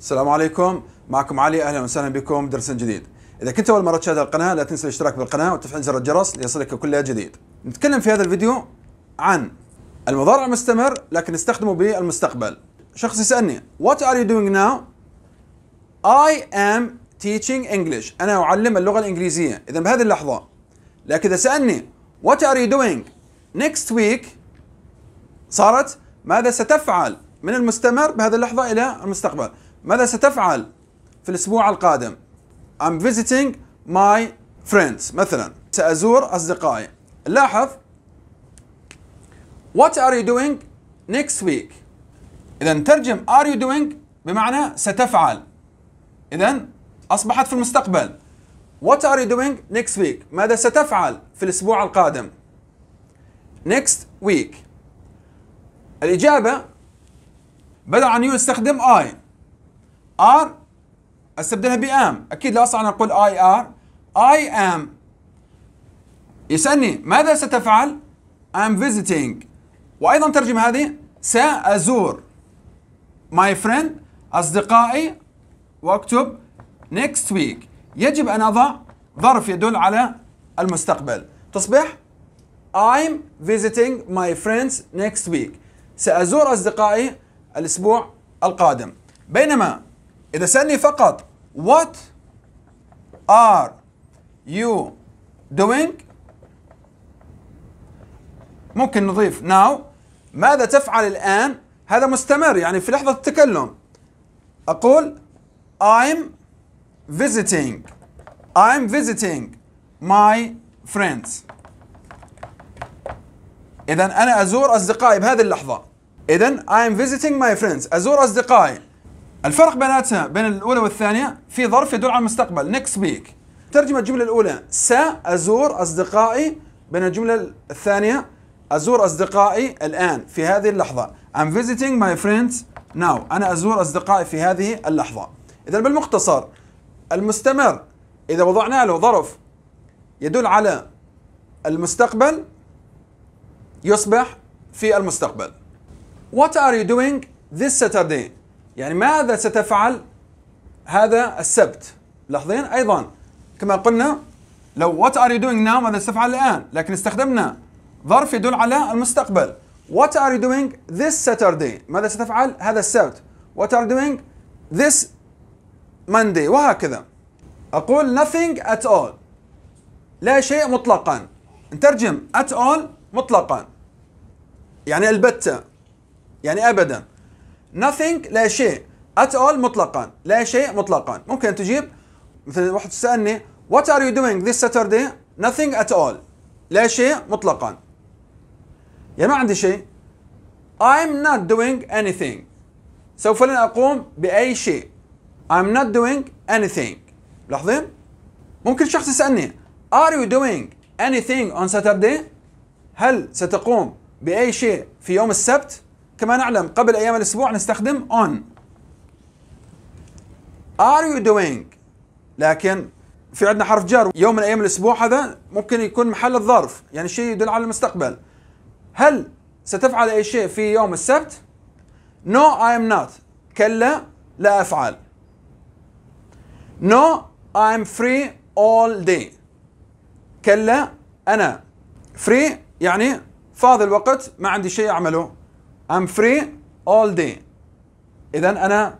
السلام عليكم معكم علي اهلا وسهلا بكم درس جديد اذا كنت اول مره تشاهد القناه لا تنسى الاشتراك بالقناه وتفعيل زر الجرس ليصلك كل جديد نتكلم في هذا الفيديو عن المضارع المستمر لكن نستخدمه بالمستقبل شخص يسالني what are you doing now I am teaching English انا اعلم اللغه الانجليزيه اذا بهذه اللحظه لكن اذا سالني what are you doing next week صارت ماذا ستفعل من المستمر بهذه اللحظه الى المستقبل ماذا ستفعل في الأسبوع القادم I'm visiting my friends مثلا سأزور أصدقائي لاحظ What are you doing next week إذا ترجم are you doing بمعنى ستفعل إذا أصبحت في المستقبل What are you doing next week ماذا ستفعل في الأسبوع القادم next week الإجابة بدأ عن يستخدم I ار استبدلها بام اكيد لا استطيع ان اقول اي ار اي ام يسالني ماذا ستفعل؟ ام فيزيتنج وايضا ترجم هذه سازور ماي فريند اصدقائي واكتب next week يجب ان اضع ظرف يدل على المستقبل تصبح I'm visiting my friends next week سازور اصدقائي الاسبوع القادم بينما إذا سألني فقط What are you doing ممكن نضيف now ماذا تفعل الآن هذا مستمر يعني في لحظة التكلم أقول I'm visiting I'm visiting my friends إذا أنا أزور أصدقائي بهذه اللحظة إذا I'm visiting my friends أزور أصدقائي الفرق بيناتها بين الاولى والثانيه في ظرف يدل على المستقبل نيكست بيك ترجمه الجمله الاولى سازور اصدقائي بين الجمله الثانيه ازور اصدقائي الان في هذه اللحظه I'm visiting my friends now انا ازور اصدقائي في هذه اللحظه اذا بالمختصر المستمر اذا وضعنا له ظرف يدل على المستقبل يصبح في المستقبل What are you doing this Saturday? يعني ماذا ستفعل هذا السبت لاحظين أيضا كما قلنا لو what are you doing now ماذا ستفعل الآن لكن استخدمنا ظرف يدل على المستقبل what are you doing this Saturday ماذا ستفعل هذا السبت what are you doing this Monday وهكذا أقول nothing at all لا شيء مطلقا نترجم at all مطلقا يعني البتة يعني أبدا nothing لا شيء at all مطلقا لا شيء مطلقا ممكن تجيب مثل واحد سألني what are you doing this Saturday nothing at all لا شيء مطلقا يا ما عندي شيء I'm not doing anything سوف لن أقوم بأي شيء I'm not doing anything لاحظين ممكن شخص يسألني Are you doing anything on Saturday هل ستقوم بأي شيء في يوم السبت كما نعلم قبل أيام الأسبوع نستخدم on are you doing لكن في عندنا حرف جر يوم من أيام الأسبوع هذا ممكن يكون محل الظرف يعني شيء يدل على المستقبل هل ستفعل أي شيء في يوم السبت؟ No I am not كلا لا أفعل No I am free all day كلا أنا free يعني فاضي الوقت ما عندي شيء أعمله I'm free all day إذا أنا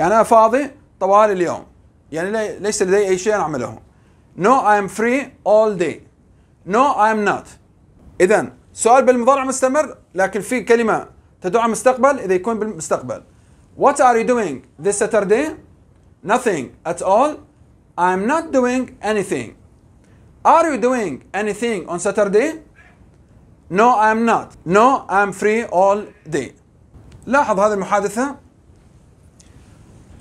أنا فاضي طوال اليوم يعني ليس لدي أي شيء أعمله No I am free all day No I am not إذا سؤال بالمضارع مستمر لكن في كلمة تدعو على المستقبل إذا يكون بالمستقبل What are you doing this Saturday? Nothing at all I am not doing anything Are you doing anything on Saturday? No, I'm not. No, I'm free all day. لاحظ هذه المحادثة.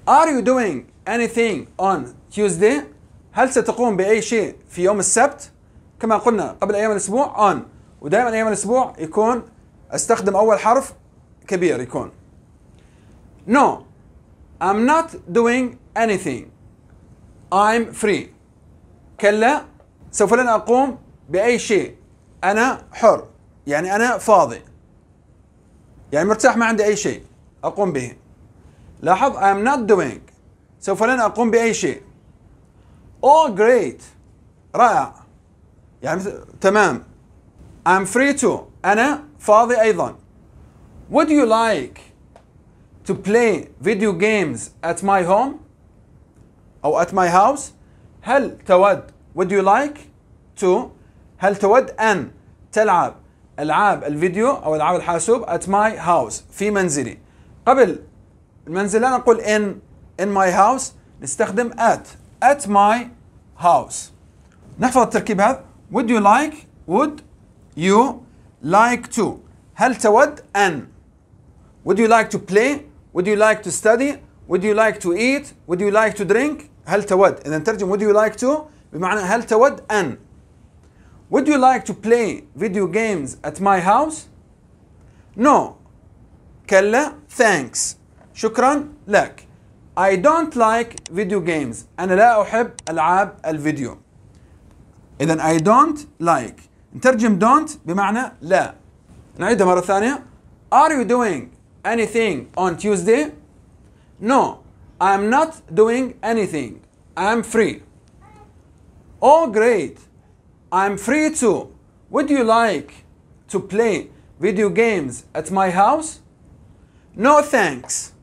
Are you doing anything on Tuesday? هل ستقوم بأي شيء في يوم السبت؟ كما قلنا قبل أيام الأسبوع on ودائما أيام الأسبوع يكون استخدم أول حرف كبير يكون. No, I'm not doing anything. I'm free. كلا سوف لن أقوم بأي شيء أنا حر يعني انا فاضي يعني مرتاح ما عندي اي شيء اقوم به لاحظ I am not doing سوف لن اقوم باي شيء oh great رائع يعني تمام I'm free to انا فاضي ايضا would you like to play video games at my home او at my house هل تود would you like to هل تود ان تلعب العاب الفيديو او العاب الحاسوب at my house في منزلي قبل المنزل لا نقول in in my house نستخدم at at my house نحفظ التركيب هذا would you like would you like to هل تود ان would you like to play would you like to study would you like to eat would you like to drink هل تود اذا ترجم would you like to بمعنى هل تود ان Would you like to play video games at my house? No. كلا thanks. شكرا لك. I don't like video games. أنا لا أحب ألعاب الفيديو. إذا I don't like. نترجم don't بمعنى لا. نعيدها مرة ثانية. Are you doing anything on Tuesday? No. I'm not doing anything. I'm free. Oh great. I'm free to. Would you like to play video games at my house? No thanks.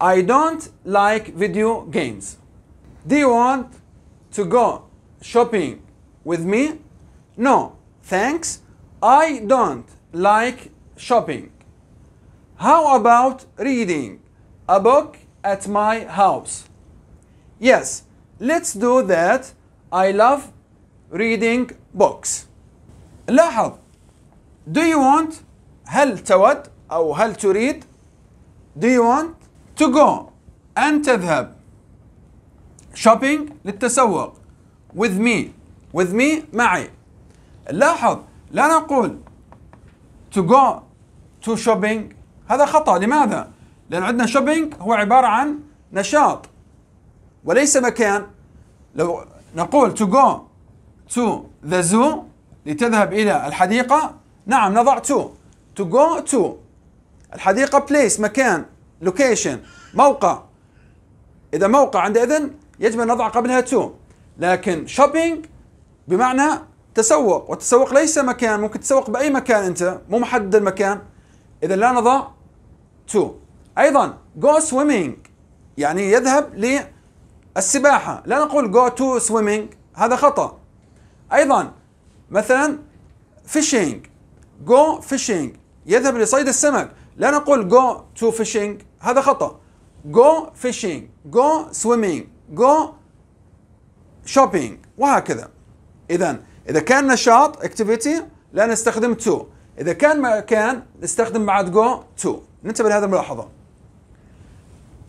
I don't like video games. Do you want to go shopping with me? No, thanks. I don't like shopping. How about reading a book at my house? Yes, let's do that. I love reading books لاحظ do you want هل تود أو هل تريد do you want to go أن تذهب shopping للتسوق with me with me معي لاحظ لا نقول to go to shopping هذا خطأ لماذا؟ لأن عندنا shopping هو عبارة عن نشاط وليس مكان لو نقول to go to the zoo لتذهب إلى الحديقة نعم نضع to to go to الحديقة place مكان location موقع إذا موقع عندئذ يجب أن نضع قبلها to لكن shopping بمعنى تسوق والتسوق ليس مكان ممكن تتسوق بأي مكان أنت مو محدد المكان إذا لا نضع to أيضا go swimming يعني يذهب للسباحة لا نقول go to swimming هذا خطأ ايضا مثلا فيشينج جو فيشينج يذهب لصيد السمك لا نقول جو تو فيشينج هذا خطا جو فيشينج جو سويمينج جو شوبينج وهكذا اذا اذا كان نشاط اكتيفيتي لا نستخدم تو اذا كان مكان نستخدم بعد جو تو ننتبه لهذه الملاحظه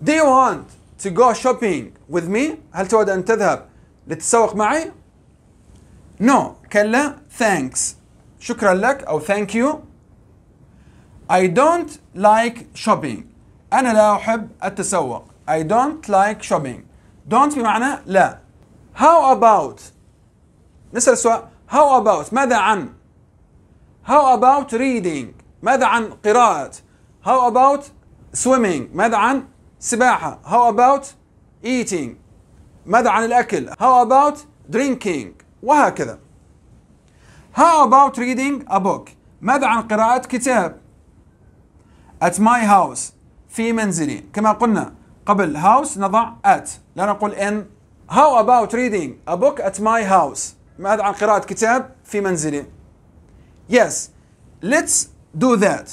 Do you want to go shopping with me؟ هل تود ان تذهب لتتسوق معي؟ نو no. كلا ثانكس شكرا لك أو ثانك يو I don't like shopping أنا لا أحب التسوق I don't like shopping don't بمعنى لا how about نسأل السؤال how about ماذا عن how about reading ماذا عن قراءة how about swimming ماذا عن سباحة how about eating ماذا عن الأكل how about drinking وهكذا How about reading a book ماذا عن قراءة كتاب at my house في منزلي كما قلنا قبل house نضع at لا نقول in How about reading a book at my house ماذا عن قراءة كتاب في منزلي Yes let's do that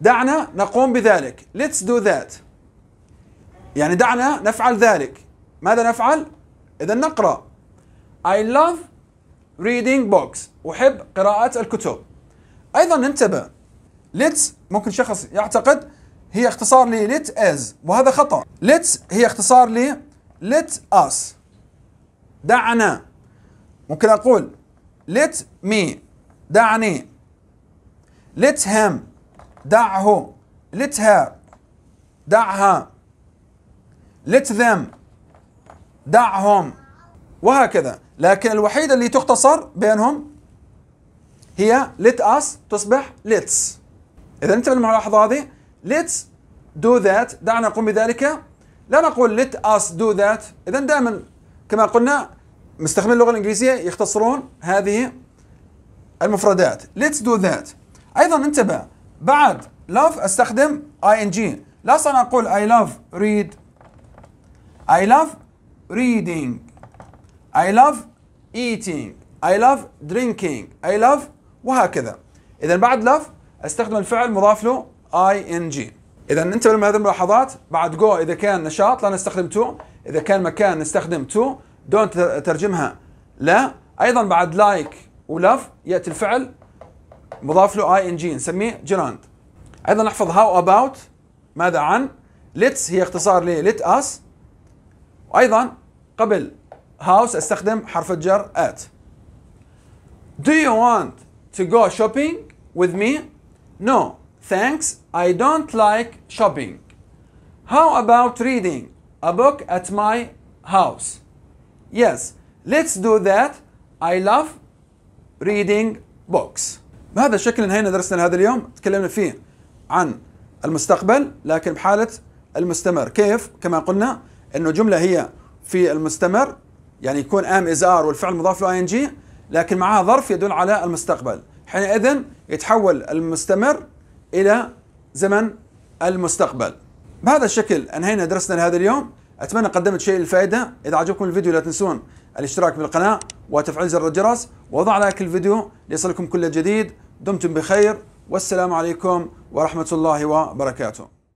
دعنا نقوم بذلك let's do that يعني دعنا نفعل ذلك ماذا نفعل إذا نقرأ I love reading books أحب قراءة الكتب أيضا انتبه let ممكن شخص يعتقد هي اختصار ل let as وهذا خطأ let هي اختصار ل let us دعنا ممكن أقول let me دعني let him دعه let her دعها let them دعهم وهكذا لكن الوحيدة اللي تختصر بينهم هي let us تصبح let's إذا انتبه الملاحظة هذه let's do that دعنا نقوم بذلك لا نقول let us do that إذا دائما كما قلنا مستخدمين اللغة الإنجليزية يختصرون هذه المفردات let's do that أيضا انتبه بعد love استخدم ing لا صار أقول I love read I love reading I love eating I love drinking I love وهكذا إذا بعد love استخدم الفعل مضاف له ing إذا انتبه لهذه الملاحظات بعد go إذا كان نشاط لا نستخدم to إذا كان مكان نستخدم to don't ترجمها لا أيضا بعد like ولف يأتي الفعل مضاف له ing نسميه جراند أيضا نحفظ how about ماذا عن let's هي اختصار ل let us وأيضا قبل house استخدم حرف الجر at Do you want to go shopping with me? No, thanks. I don't like shopping. How about reading a book at my house? Yes, let's do that. I love reading books. بهذا الشكل انهينا درسنا لهذا اليوم، تكلمنا فيه عن المستقبل لكن بحالة المستمر، كيف؟ كما قلنا انه جملة هي في المستمر يعني يكون ام از ار والفعل مضاف له اي ان جي لكن معاه ظرف يدل على المستقبل حينئذ يتحول المستمر الى زمن المستقبل بهذا الشكل انهينا درسنا لهذا اليوم اتمنى قدمت شيء للفائده اذا عجبكم الفيديو لا تنسون الاشتراك بالقناه وتفعيل زر الجرس ووضع لايك الفيديو ليصلكم كل جديد دمتم بخير والسلام عليكم ورحمه الله وبركاته